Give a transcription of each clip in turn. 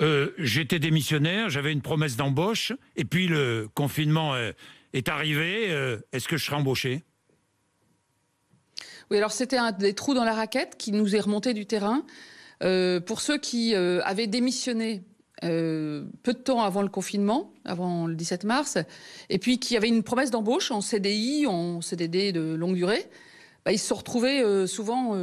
Euh, j'étais démissionnaire, j'avais une promesse d'embauche, et puis le confinement euh, est arrivé. Euh, est-ce que je serai embauché Oui, alors c'était un des trous dans la raquette qui nous est remonté du terrain. pour ceux qui avaient démissionné peu de temps avant le confinement, avant le 17 mars, et puis qui avaient une promesse d'embauche en CDI, en CDD de longue durée, bah, ils se sont retrouvés souvent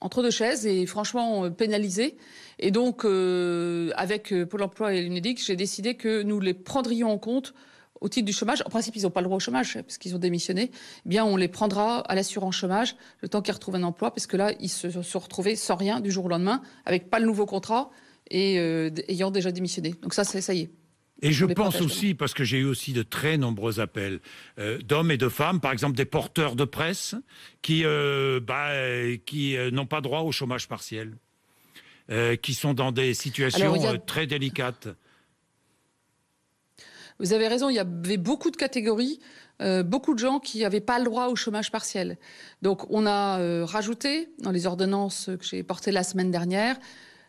entre deux chaises et franchement euh, pénalisé. Et donc, euh, avec euh, Pôle emploi et l'UNEDIC, j'ai décidé que nous les prendrions en compte au titre du chômage. En principe, ils n'ont pas le droit au chômage hein, parce qu'ils ont démissionné. Eh bien, on les prendra à l'assurance chômage le temps qu'ils retrouvent un emploi parce que là, ils se sont retrouvés sans rien du jour au lendemain, avec pas le nouveau contrat et ayant déjà démissionné. Donc ça, ça y est. Et je pense aussi, parce que j'ai eu aussi de très nombreux appels euh, d'hommes et de femmes, par exemple des porteurs de presse, qui, euh, bah, euh, n'ont pas droit au chômage partiel, qui sont dans des situations très délicates. Vous avez raison, il y avait beaucoup de catégories, beaucoup de gens qui n'avaient pas le droit au chômage partiel. Donc on a rajouté dans les ordonnances que j'ai portées la semaine dernière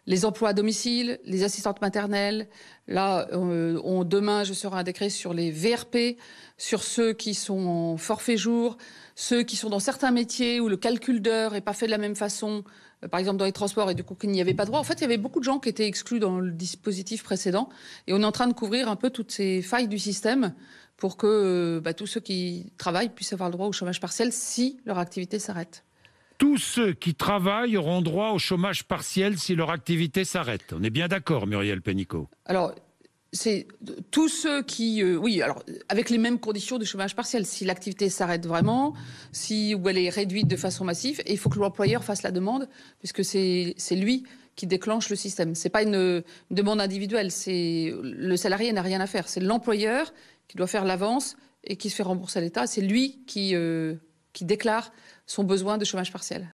les emplois à domicile, les assistantes maternelles. Là, euh, on, demain, je serai un décret sur les VRP, sur ceux qui sont en forfait jour, ceux qui sont dans certains métiers où le calcul d'heure n'est pas fait de la même façon, euh, par exemple dans les transports, et du coup qu'il n'y avait pas droit. En fait, il y avait beaucoup de gens qui étaient exclus dans le dispositif précédent, et on est en train de couvrir un peu toutes ces failles du système pour que euh, bah, tous ceux qui travaillent puissent avoir le droit au chômage partiel si leur activité s'arrête tous ceux qui travaillent auront droit au chômage partiel si leur activité s'arrête. On est bien d'accord, Muriel Pénicaud Alors, c'est tous ceux qui, euh, oui, alors avec les mêmes conditions de chômage partiel. Si l'activité s'arrête vraiment, si ou elle est réduite de façon massive, il faut que l'employeur fasse la demande, puisque c'est lui qui déclenche le système. Ce n'est pas une, demande individuelle. C'est le salarié n'a rien à faire. C'est l'employeur qui doit faire l'avance et qui se fait rembourser à l'État. C'est lui qui euh, qui déclare son besoin de chômage partiel.